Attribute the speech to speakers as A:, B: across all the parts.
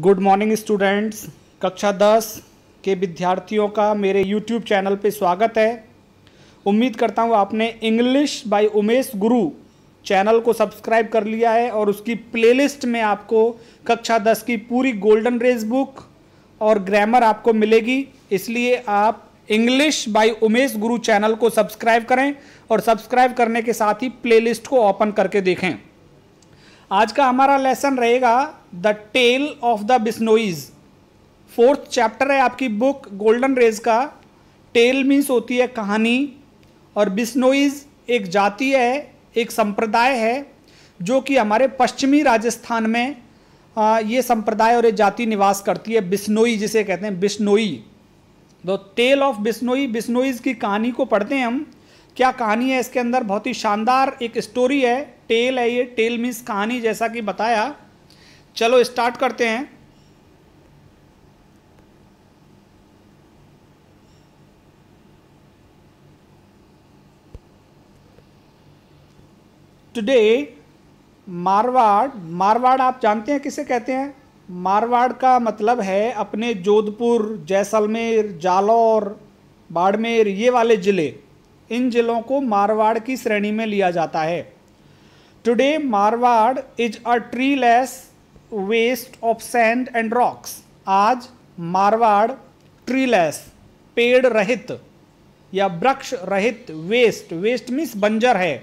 A: Good morning students कक्षा दस के विद्यार्थियों का मेरे यूट्यूब चैनल पे स्वागत है उम्मीद करता हूँ आपने इंग्लिश बाय उमेश गुरु चैनल को सब्सक्राइब कर लिया है और उसकी प्लेलिस्ट में आपको कक्षा दस की पूरी गोल्डन रेस बुक और ग्रामर आपको मिलेगी इसलिए आप इंग्लिश बाय उमेश गुरु चैनल को सब्सक्राइब करें और सब्सक्राइब करने के साथ ही प्लेलिस्ट को ओपन करके देखें आज का हमारा लेसन रहेगा the tale of the Bishnois fourth chapter है आपकी बुक गोल्डन रेज का टेल मीन्स होती है कहानी और बिस्नोईज एक जाति है एक संप्रदाय है जो कि हमारे पश्चिमी राजस्थान में आ, ये संप्रदाय और ये जाति निवास करती है बिस्नोई जिसे कहते हैं Bishnoi the tale of Bishnoi Bishnois की कहानी को पढ़ते हैं हम क्या कहानी है इसके अंदर बहुत ही शानदार एक स्टोरी है टेल है ये टेल मीन्स कहानी जैसा कि बताया चलो स्टार्ट करते हैं टुडे मारवाड़ मारवाड़ आप जानते हैं किसे कहते हैं मारवाड़ का मतलब है अपने जोधपुर जैसलमेर जालौर बाड़मेर ये वाले ज़िले इन जिलों को मारवाड़ की श्रेणी में लिया जाता है today Marwar is a treeless waste of sand and rocks आज मारवाड़ ट्रीलेस पेड़ रहित या वृक्ष रहित वेस्ट वेस्ट मीन्स बंजर है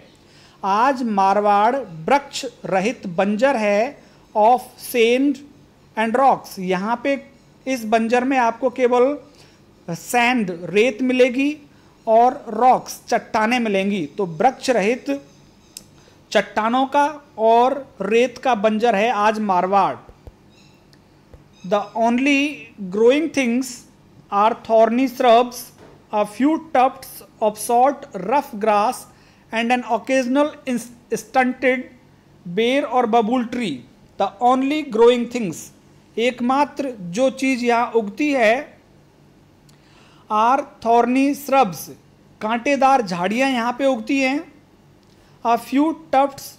A: आज मारवाड़ वृक्ष रहित बंजर है ऑफ सेंड एंड रॉक्स यहाँ पे इस बंजर में आपको केवल सैंड रेत मिलेगी और रॉक्स चट्टाने मिलेंगी तो वृक्ष रहित चट्टानों का और रेत का बंजर है आज Marwar the only growing things are thorny shrubs a few tufts of salt rough grass and an occasional stunted ber और babool tree the only growing things एकमात्र जो चीज़ यहाँ उगती है आर थॉर्नी श्रब्स कांटेदार झाड़ियाँ यहाँ पे उगती हैं a few tufts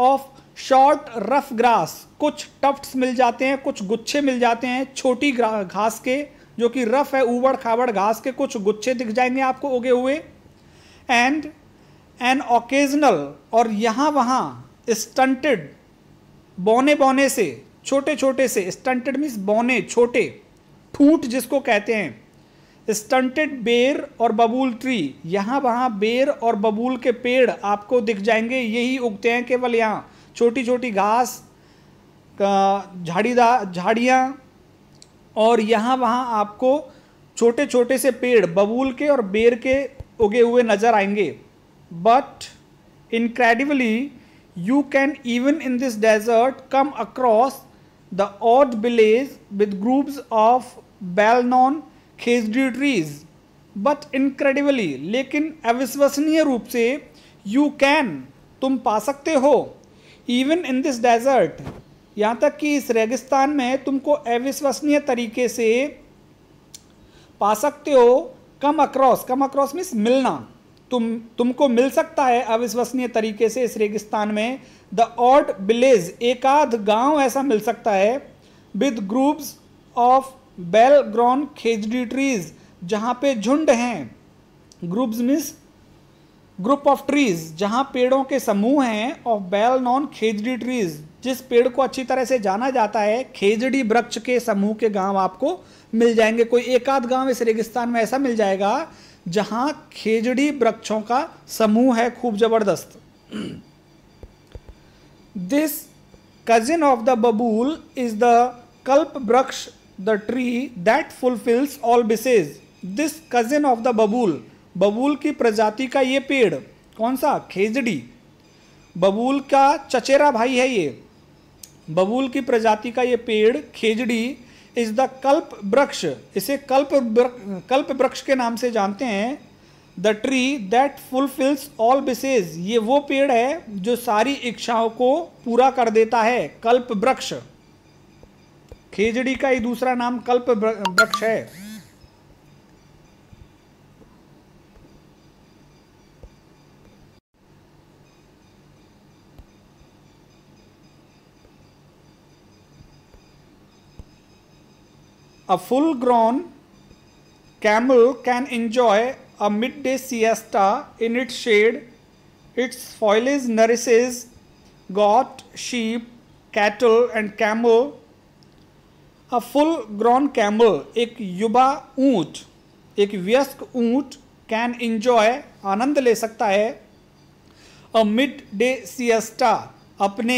A: of short rough grass कुछ टफ्ट्स मिल जाते हैं कुछ गुच्छे मिल जाते हैं छोटी घास के जो कि रफ है ऊबड़ खाबड़ घास के कुछ गुच्छे दिख जाएंगे आपको उगे हुए एंड एन ओकेजनल और यहाँ वहाँ स्टंटेड बौने बौने से छोटे छोटे से स्टंटेड मीन्स बौने छोटे ठूट जिसको कहते हैं स्टंटेड बेर और बबूल ट्री यहाँ वहाँ बेर और बबूल के पेड़ आपको दिख जाएंगे यही उगते हैं केवल यहाँ छोटी छोटी घास झाड़ीदार झाड़ियाँ और यहाँ वहाँ आपको छोटे छोटे से पेड़ बबूल के और बेर के उगे हुए नज़र आएंगे but incredibly you can even in this desert come across the odd village with groups of known khejri trees but incredibly लेकिन अविश्वसनीय रूप से यू कैन तुम पा सकते हो इवन इन दिस डेजर्ट यहाँ तक कि इस रेगिस्तान में तुमको अविश्वसनीय तरीके से पा सकते हो come across come across means मिलना तुम तुमको मिल सकता है अविश्वसनीय तरीके से इस रेगिस्तान में द ऑड विलेज एक आध गांव ऐसा मिल सकता है with groups of well grown khejri trees जहाँ पे झुंड हैं groups means group of trees जहाँ पेड़ों के समूह हैं of well known khejri trees जिस पेड़ को अच्छी तरह से जाना जाता है खेजड़ी वृक्ष के समूह के गांव आपको मिल जाएंगे कोई एक आध गांव इस रेगिस्तान में ऐसा मिल जाएगा जहाँ खेजड़ी वृक्षों का समूह है खूब जबरदस्त this cousin of the babool is the kalpa vriksha the tree that fulfils all wishes this cousin of the babool बबूल की प्रजाति का ये पेड़ कौन सा खेजड़ी बबूल का चचेरा भाई है ये बबूल की प्रजाति का ये पेड़ खेजड़ी इज द कल्प वृक्ष इसे कल्प कल्प वृक्ष के नाम से जानते हैं the tree that fulfils all wishes ये वो पेड़ है जो सारी इच्छाओं को पूरा कर देता है कल्प वृक्ष खेजड़ी का ही दूसरा नाम कल्प वृक्ष है a full grown camel can enjoy a midday siesta in its shade its foliage nourishes goat sheep cattle and camel a full grown camel एक युवा ऊंट एक व्यस्क ऊंट कैन इंजॉय आनंद ले सकता है अ मिड डे सियस्टा अपने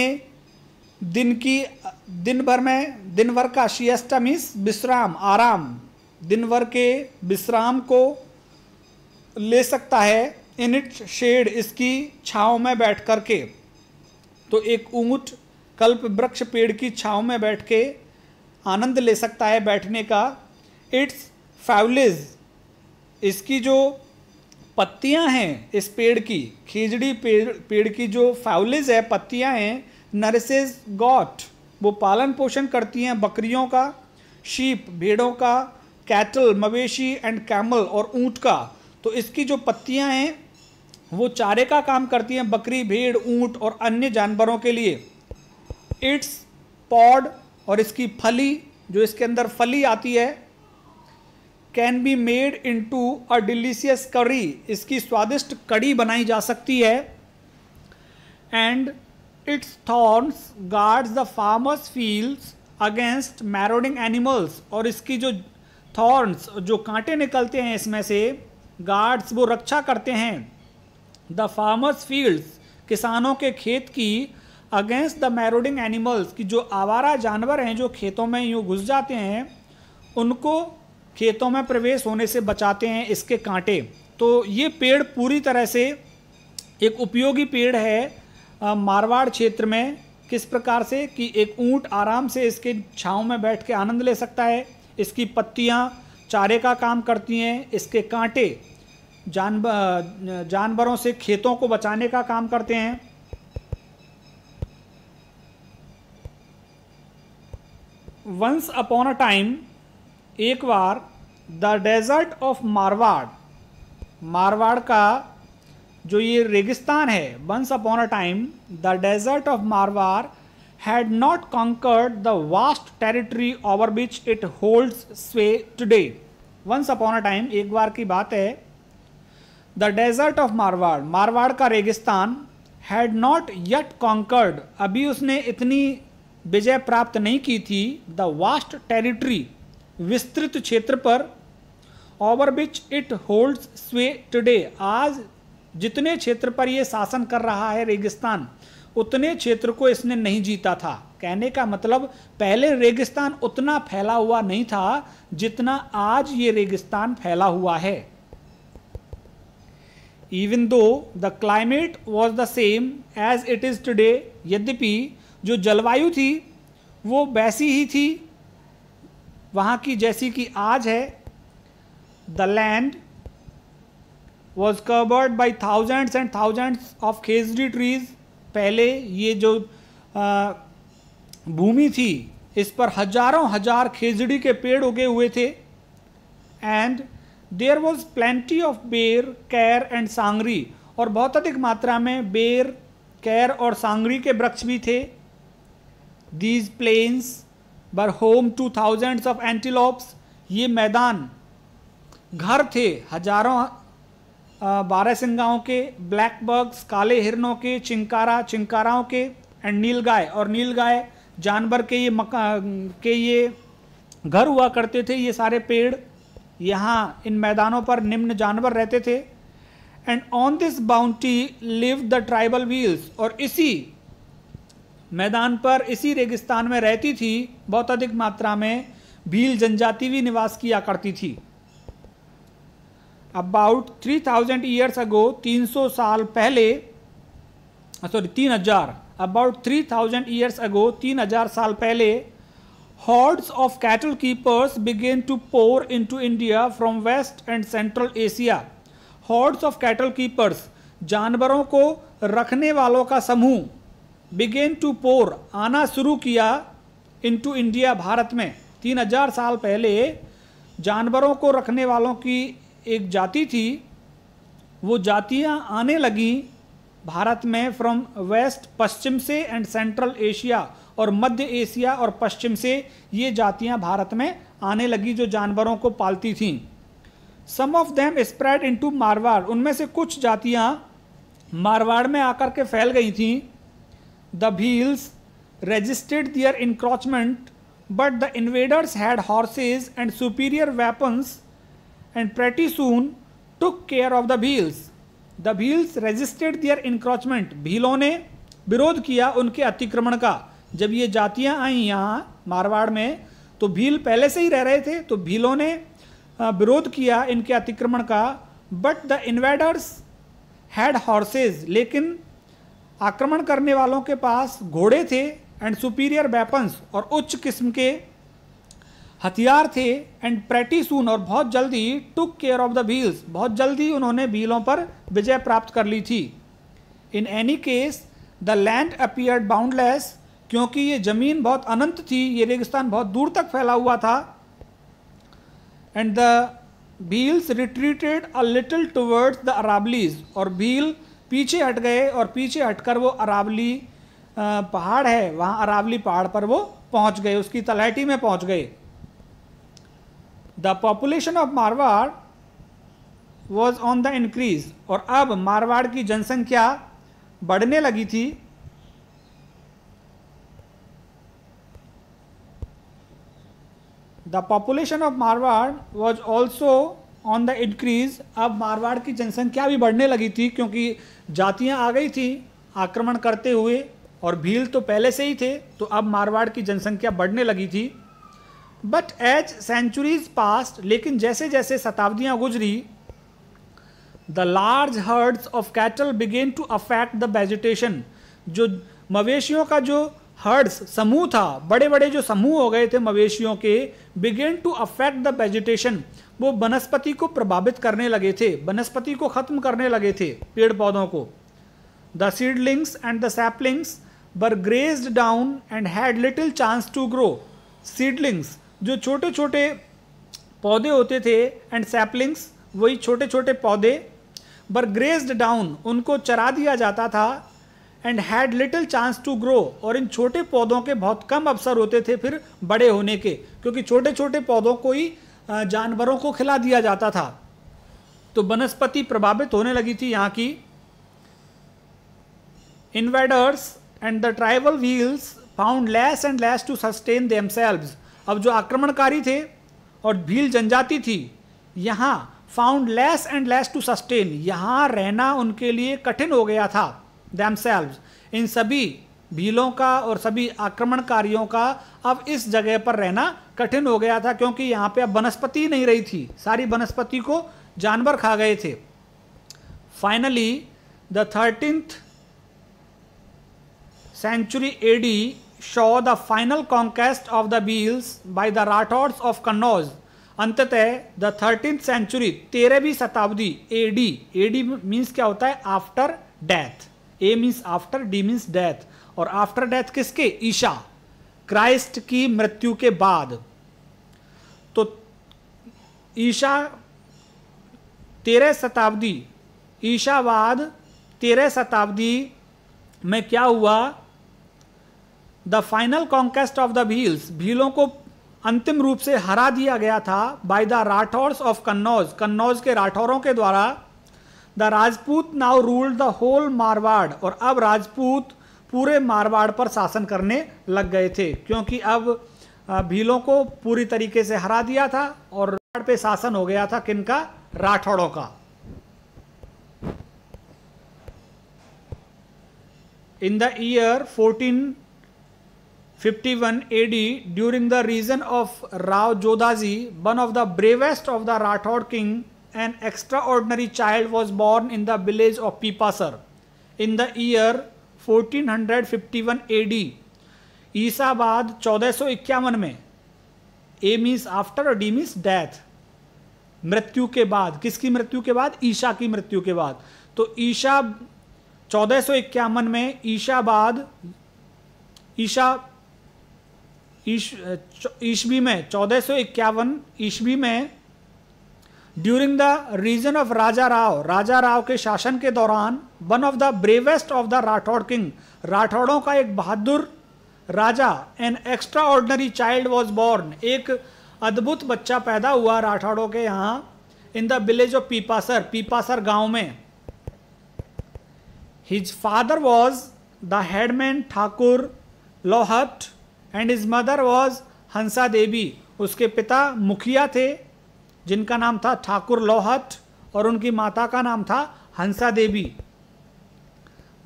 A: दिन की दिन भर में दिन भर का सिएस्टा मीन्स विश्राम आराम दिन भर के विश्राम को ले सकता है इन इट शेड इसकी छाँव में बैठ कर के तो एक ऊंट कल्प वृक्ष पेड़ की छाँव में बैठ के आनंद ले सकता है बैठने का इट्स फैवलेज इसकी जो पत्तियां हैं इस पेड़ की खिजड़ी पेड़ पेड़ की जो फैवलेज है पत्तियां हैं नर्सेज गॉट वो पालन पोषण करती हैं बकरियों का शीप भेड़ों का कैटल मवेशी एंड कैमल और ऊँट का तो इसकी जो पत्तियां हैं वो चारे का काम करती हैं बकरी भेड़ ऊँट और अन्य जानवरों के लिए इट्स पॉड और इसकी फली जो इसके अंदर फली आती है can be made into a delicious curry इसकी स्वादिष्ट कड़ी बनाई जा सकती है and its thorns guards the farmers fields against marauding animals और इसकी जो थॉर्न्स जो कांटे निकलते हैं इसमें से गार्ड्स वो रक्षा करते हैं द फार्मर्स फील्ड्स किसानों के खेत की अगेंस्ट द मैरोडिंग एनिमल्स कि जो आवारा जानवर हैं जो खेतों में यूँ घुस जाते हैं उनको खेतों में प्रवेश होने से बचाते हैं इसके कांटे तो ये पेड़ पूरी तरह से एक उपयोगी पेड़ है मारवाड़ क्षेत्र में किस प्रकार से कि एक ऊंट आराम से इसके छाँव में बैठ के आनंद ले सकता है इसकी पत्तियाँ चारे का काम करती हैं इसके कांटे जानवर जानवरों से खेतों को बचाने का काम करते हैं वंस अपॉन अ टाइम एक बार the desert of Marwar Marwar का जो ये रेगिस्तान है once upon a time the desert of Marwar had not conquered the vast territory over which it hold sway today once upon a time एक बार की बात है the desert of Marwar Marwar का रेगिस्तान हैड नॉट यट कॉन्कर्ड अभी उसने इतनी विजय प्राप्त नहीं की थी द वास्ट टेरिटरी विस्तृत क्षेत्र पर over which it hold sway today आज जितने क्षेत्र पर यह शासन कर रहा है रेगिस्तान उतने क्षेत्र को इसने नहीं जीता था कहने का मतलब पहले रेगिस्तान उतना फैला हुआ नहीं था जितना आज ये रेगिस्तान फैला हुआ है even though the climate was the same as it is today यद्यपि जो जलवायु थी वो वैसी ही थी वहाँ की जैसी कि आज है the land was covered by thousands and thousands of khejri trees पहले ये जो भूमि थी इस पर हजारों हजार खेजड़ी के पेड़ उगे हुए थे and there was plenty of ber ker and सांगरी और बहुत अधिक मात्रा में बेर कैर और सांगरी के वृक्ष भी थे these plains were home to thousands of antelopes ये मैदान घर थे हजारों बारह सिंगाओं के ब्लैक बग्स काले हिरनों के चिंकारा चिंकाराओं के एंड नील गाय और नील गाय जानवर के ये मका के ये घर हुआ करते थे ये सारे पेड़ यहाँ इन मैदानों पर निम्न जानवर रहते थे and on this bounty live the tribal Bhils और इसी मैदान पर इसी रेगिस्तान में रहती थी बहुत अधिक मात्रा में भील जनजाति भी निवास किया करती थी about three thousand years ago तीन सौ साल पहले सॉरी तीन हजार about three thousand years ago तीन हजार साल पहले of cattle keepers began to pour into India from west and central Asia hordes of cattle keepers जानवरों को रखने वालों का समूह बिगेन टू पोर आना शुरू किया इनटू इंडिया भारत में तीन हजार साल पहले जानवरों को रखने वालों की एक जाति थी वो जातियाँ आने लगी भारत में फ्रॉम वेस्ट पश्चिम से एंड सेंट्रल एशिया और मध्य एशिया और पश्चिम से ये जातियाँ भारत में आने लगी जो जानवरों को पालती थीं some of them spread into Marwar उनमें से कुछ जातियाँ मारवाड़ में आकर के फैल गई थीं The Bheels resisted their encroachment, but the invaders had horses and superior weapons and pretty soon took care of the Bheels. The Bheels resisted their encroachment. भीलों ने विरोध किया उनके अतिक्रमण का जब ये जातियाँ आई यहाँ मारवाड़ में तो भील पहले से ही रह रहे थे तो भीलों ने विरोध किया इनके अतिक्रमण का but the invaders had horses लेकिन आक्रमण करने वालों के पास घोड़े थे एंड सुपीरियर वेपन्स और उच्च किस्म के हथियार थे एंड प्रेटी सून और बहुत जल्दी took care of the Bhils बहुत जल्दी उन्होंने भीलों पर विजय प्राप्त कर ली थी in any case the land appeared boundless क्योंकि ये ज़मीन बहुत अनंत थी ये रेगिस्तान बहुत दूर तक फैला हुआ था and the Bhils retreated a little towards the Aravallis और भील पीछे हट गए और पीछे हटकर वो अरावली पहाड़ है वहाँ अरावली पहाड़ पर वो पहुँच गए उसकी तलहटी में पहुँच गए the population of Marwar was on the increase और अब मारवाड़ की जनसंख्या बढ़ने लगी थी the population of Marwar was also on the increase अब मारवाड़ की जनसंख्या भी बढ़ने लगी थी क्योंकि जातियां आ गई थी आक्रमण करते हुए और भील तो पहले से ही थे तो अब मारवाड़ की जनसंख्या बढ़ने लगी थी बट एज सेंचुरीज पास्ट लेकिन जैसे जैसे शताब्दियाँ गुजरी the large herds of cattle began to affect the vegetation जो मवेशियों का जो हर्ड्स समूह था बड़े बड़े जो समूह हो गए थे मवेशियों के began to affect the vegetation वो वनस्पति को प्रभावित करने लगे थे वनस्पति को ख़त्म करने लगे थे पेड़ पौधों को the seedlings and the saplings were graze down and had little chance to grow seedlings जो छोटे छोटे पौधे होते थे एंड सैपलिंग्स वही छोटे छोटे पौधे वर ग्रेज्ड डाउन उनको चरा दिया जाता था and had little chance to grow और इन छोटे पौधों के बहुत कम अवसर होते थे फिर बड़े होने के क्योंकि छोटे छोटे पौधों को ही जानवरों को खिला दिया जाता था तो वनस्पति प्रभावित होने लगी थी यहाँ की invaders and the tribal Bhils found less and less to sustain themselves अब जो आक्रमणकारी थे और भील जनजाति थी यहाँ found less and less to sustain यहाँ रहना उनके लिए कठिन हो गया था दैम इन सभी भीलों का और सभी आक्रमणकारियों का अब इस जगह पर रहना कठिन हो गया था क्योंकि यहाँ पे अब वनस्पति नहीं रही थी सारी वनस्पति को जानवर खा गए थे finally the thirteenth century AD show the final conquest of the Bhils by the Rathores of Kannauj अंततः द थर्टींथ सेंचुरी तेरहवीं शताब्दी A D A D means क्या होता है after death A means after D means death और आफ्टर डेथ किसके ईशा Christ की मृत्यु के बाद तो ईशा तेरह शताब्दी ईशावाद तेरह शताब्दी में क्या हुआ the final conquest of the Bhils भीलों को अंतिम रूप से हरा दिया गया था by the Rathores of Kannauj Kannauj के राठौरों के द्वारा the Rajput now ruled the whole Marwar और अब राजपूत पूरे मारवाड़ पर शासन करने लग गए थे क्योंकि अब भीलों को पूरी तरीके से हरा दिया था और पे शासन हो गया था किनका राठौड़ों का in the year 1451 AD during the reign of Rao Jodhaji one of the bravest of the Rathore king an extraordinary child was born in the village of Pipasar in the year 1451 1451 AD बाद चौदह में ए मीन्स आफ्टर और D means death मृत्यु के बाद किसकी मृत्यु के बाद ईशा की मृत्यु के बाद तो ईशा चौदह में ईशाबाद ईशा ईश्वी में चौदह ईस्वी में during the reign of Raja Rao Raja Rao के शासन के दौरान one of the bravest of the Rathore king राठौड़ों का एक बहादुर राजा an extraordinary child was born एक अद्भुत बच्चा पैदा हुआ राठौड़ों के यहाँ in the village of Pipasar Pipasar गांव में his father was the headman Thakur Lohat and his mother was Hansa Devi उसके पिता मुखिया थे जिनका नाम था ठाकुर लोहट और उनकी माता का नाम था Hansa Devi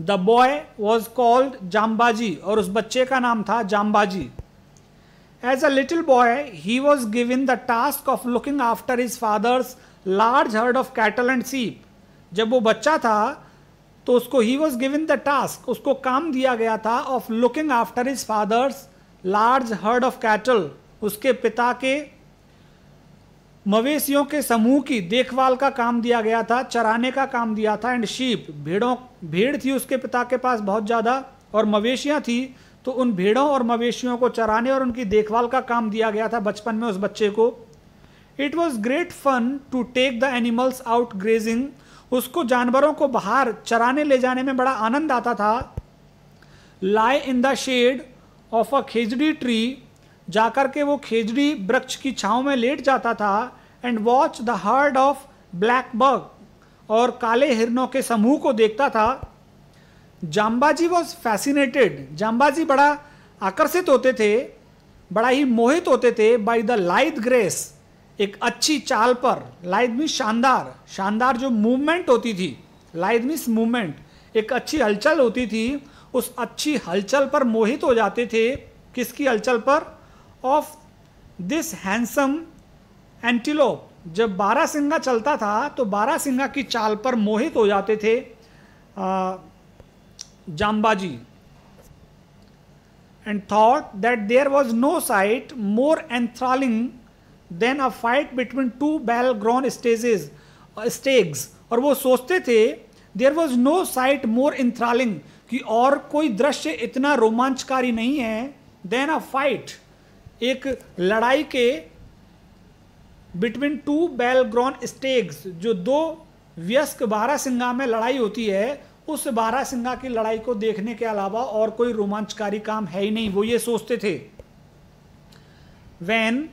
A: the boy was called Jambaji और उस बच्चे का नाम था Jambaji as a little boy he was given the task of looking after his father's large herd of cattle and sheep जब वो बच्चा था तो उसको he was given the task उसको काम दिया गया था of looking after his father's large herd of cattle उसके पिता के मवेशियों के समूह की देखभाल का काम दिया गया था चराने का काम दिया था एंड शीप भेड़ों भेड़ थी उसके पिता के पास बहुत ज़्यादा और मवेशियाँ थी तो उन भेड़ों और मवेशियों को चराने और उनकी देखभाल का काम दिया गया था बचपन में उस बच्चे को it was great fun to take the animals out grazing उसको जानवरों को बाहर चराने ले जाने में बड़ा आनंद आता था lie in the shade of a khejri tree जाकर के वो खेजड़ी वृक्ष की छाँव में लेट जाता था and watch the herd of blackbuck और काले हिरनों के समूह को देखता था जाम्बाजी वॉज फैसिनेटेड जाम्बाजी बड़ा आकर्षित होते थे बड़ा ही मोहित होते थे बाई द लाइद ग्रेस एक अच्छी चाल पर लाइद शानदार शानदार जो मूवमेंट होती थी लाइद मीन्स मूवमेंट एक अच्छी हलचल होती थी उस अच्छी हलचल पर मोहित हो जाते थे किसकी हलचल पर ऑफ दिस हैंडसम एंटीलोप जब बारह सिंगा चलता था तो बारह सिंगा की चाल पर मोहित हो जाते थे Jambaji thought that there was no sight more more than a fight between two बैल battleground स्टेजेज स्टेग्स और वो सोचते थे there was no sight more enthralling कि और कोई दृश्य इतना रोमांचकारी नहीं है देन अ फाइट एक लड़ाई के बिटवीन टू ग्रॉन स्टेग्स जो दो व्यस्क बारह सिंगा में लड़ाई होती है उस बारह सिंगा की लड़ाई को देखने के अलावा और कोई रोमांचकारी काम है ही नहीं वो ये सोचते थे when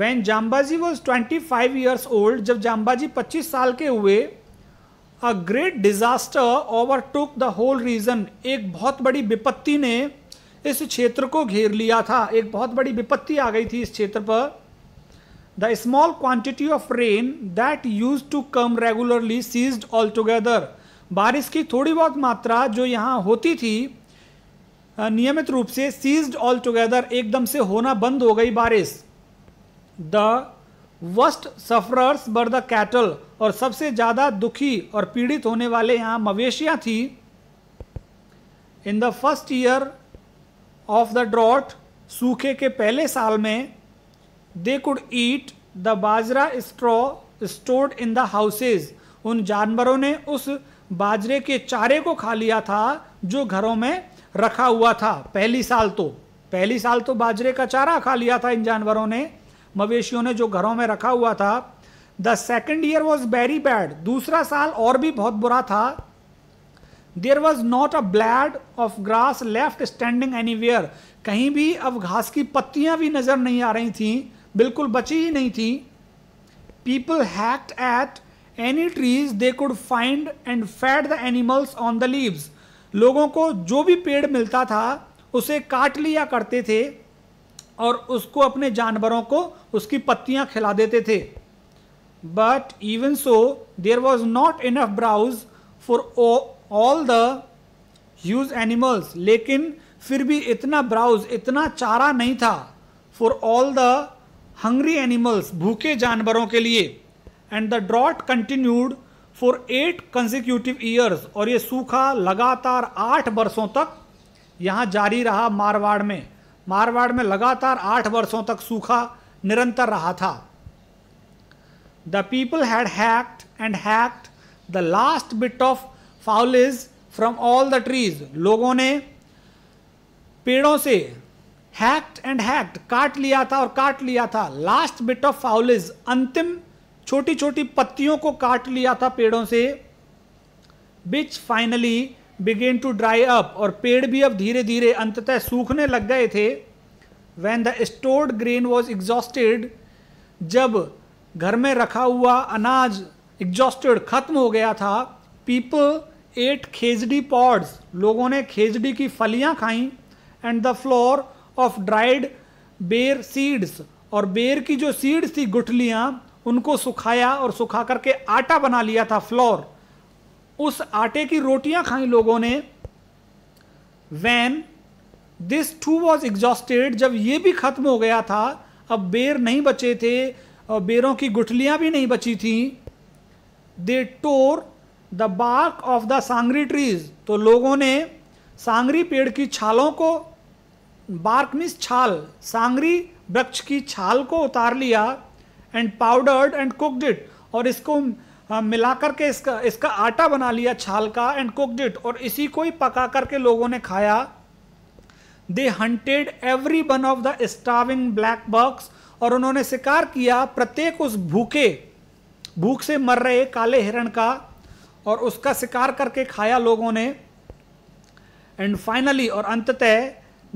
A: when Jambaji was twenty five years old जब जाम्बाजी पच्चीस साल के हुए a great disaster overtook the whole region एक बहुत बड़ी विपत्ति ने इस क्षेत्र को घेर लिया था एक बहुत बड़ी विपत्ति आ गई थी इस क्षेत्र पर the small quantity of rain that use to come regularly ceased all together बारिश की थोड़ी बहुत मात्रा जो यहाँ होती थी नियमित रूप से सीज्ड ऑल टुगेदर एकदम से होना बंद हो गई बारिश the worst sufferers were the cattle और सबसे ज़्यादा दुखी और पीड़ित होने वाले यहाँ मवेशियाँ थी in the first year of the drought सूखे के पहले साल में they could eat the bajra straw stored in the houses उन जानवरों ने उस बाजरे के चारे को खा लिया था जो घरों में रखा हुआ था पहली साल तो पहली साल तो बाजरे का चारा खा लिया था इन जानवरों ने मवेशियों ने जो घरों में रखा हुआ था the second year was very bad दूसरा साल और भी बहुत बुरा था there was not a blade of grass left standing anywhere कहीं भी अब घास की पत्तियां भी नजर नहीं आ रही थी बिल्कुल बची ही नहीं थी people hacked at any trees they could find and fed the animals on the leaves लोगों को जो भी पेड़ मिलता था उसे काट लिया करते थे और उसको अपने जानवरों को उसकी पत्तियां खिला देते थे but even so there was not enough browse for all the huge animals लेकिन फिर भी इतना ब्राउज इतना चारा नहीं था for all the hungry animals भूखे जानवरों के लिए and the drought continued for eight consecutive years और ये सूखा लगातार आठ वर्षों तक यहाँ जारी रहा मारवाड़ में मारवाड़ में लगातार आठ वर्षों तक सूखा निरंतर रहा था the people had hacked and hacked the last bit of foliage from all the trees लोगों ने पेड़ों से हैक्ट एंड हैक्ट काट लिया था और काट लिया था लास्ट बिट ऑफ इज अंतिम छोटी छोटी पत्तियों को काट लिया था पेड़ों से which finally began to dry up और पेड़ भी अब धीरे धीरे अंततः सूखने लग गए थे when the stored grain was exhausted जब घर में रखा हुआ अनाज एग्जॉस्टेड खत्म हो गया था पीपल एट खेजडी पॉड्स लोगों ने खेजडी की फलियां खाई and the flour of dried ber seeds और बेर की जो सीड्स थी गुठलियाँ उनको सुखाया और सुखा करके आटा बना लिया था फ्लोर उस आटे की रोटियां खाई लोगों ने when this too was exhausted जब ये भी खत्म हो गया था अब बेर नहीं बचे थे और बेरों की गुठलियां भी नहीं बची थी they tore the bark of the sangri trees तो लोगों ने सांगरी पेड़ की छालों को बार्क मीन्स छाल सांगरी वृक्ष की छाल को उतार लिया and powdered and cooked it और इसको मिला करके इसका इसका आटा बना लिया छाल का एंड कुकड इट और इसी को ही पका करके लोगों ने खाया they hunted every one of the starving blackbucks और उन्होंने शिकार किया प्रत्येक उस भूखे भूख से मर रहे काले हिरण का और उसका शिकार करके खाया लोगों ने एंड फाइनली और अंततः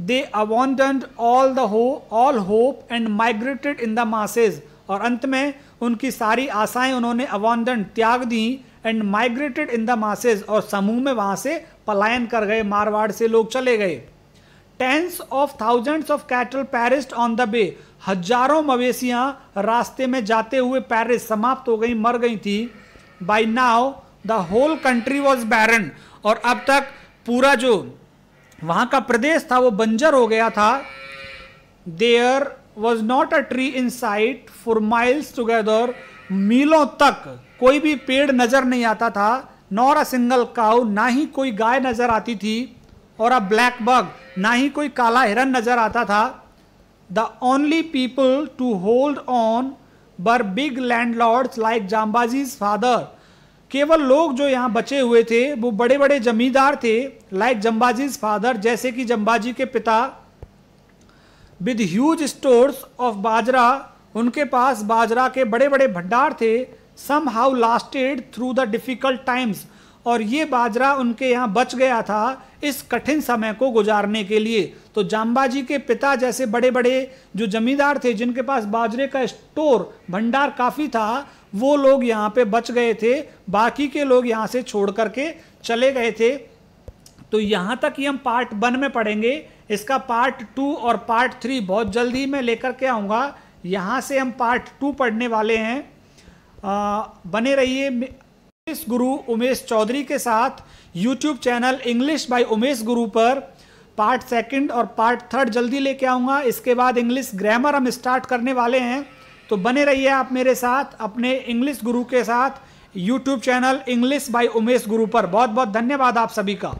A: दे अवॉन्ड all the hope all hope and migrated in the masses और अंत में उनकी सारी आशाएं उन्होंने अवॉन्डन त्याग दी and migrated in the masses और समूह में वहाँ से पलायन कर गए मारवाड़ से लोग चले गए tens of thousands of cattle perished on the way हजारों मवेशियाँ रास्ते में जाते हुए पैरिस समाप्त हो गई मर गई थी by now the whole country was barren और अब तक पूरा जो वहाँ का प्रदेश था वो बंजर हो गया था there was not a tree in sight for miles together मीलों तक कोई भी पेड़ नज़र नहीं आता था नॉर अ सिंगल काउ ना ही कोई गाय नज़र आती थी और अ ब्लैक बग ना ही कोई काला हिरन नज़र आता था the only people to hold on were big landlords like Jambaji's father केवल लोग जो यहाँ बचे हुए थे वो बड़े बड़े जमींदार थे लाइक जम्बाजीज फादर जैसे कि जम्बाजी के पिता with huge stores of bajra उनके पास बाजरा के बड़े बड़े भंडार थे somehow lasted through the difficult times और ये बाजरा उनके यहाँ बच गया था इस कठिन समय को गुजारने के लिए तो जाम्बाजी के पिता जैसे बड़े बड़े जो जमींदार थे जिनके पास बाजरे का स्टोर भंडार काफ़ी था वो लोग यहाँ पे बच गए थे बाकी के लोग यहाँ से छोड़ करके चले गए थे तो यहाँ तक ही हम पार्ट वन में पढ़ेंगे इसका पार्ट टू और पार्ट थ्री बहुत जल्दी मैं लेकर के आऊँगा यहाँ से हम पार्ट टू पढ़ने वाले हैं आ, बने रहिए इंग्लिश गुरु उमेश चौधरी के साथ YouTube channel English by Umesh Guru पर पार्ट सेकंड और पार्ट थर्ड जल्दी लेके आऊँगा इसके बाद इंग्लिश ग्रामर हम स्टार्ट करने वाले हैं तो बने रहिए आप मेरे साथ अपने इंग्लिश गुरु के साथ YouTube channel English by Umesh Guru पर बहुत बहुत धन्यवाद आप सभी का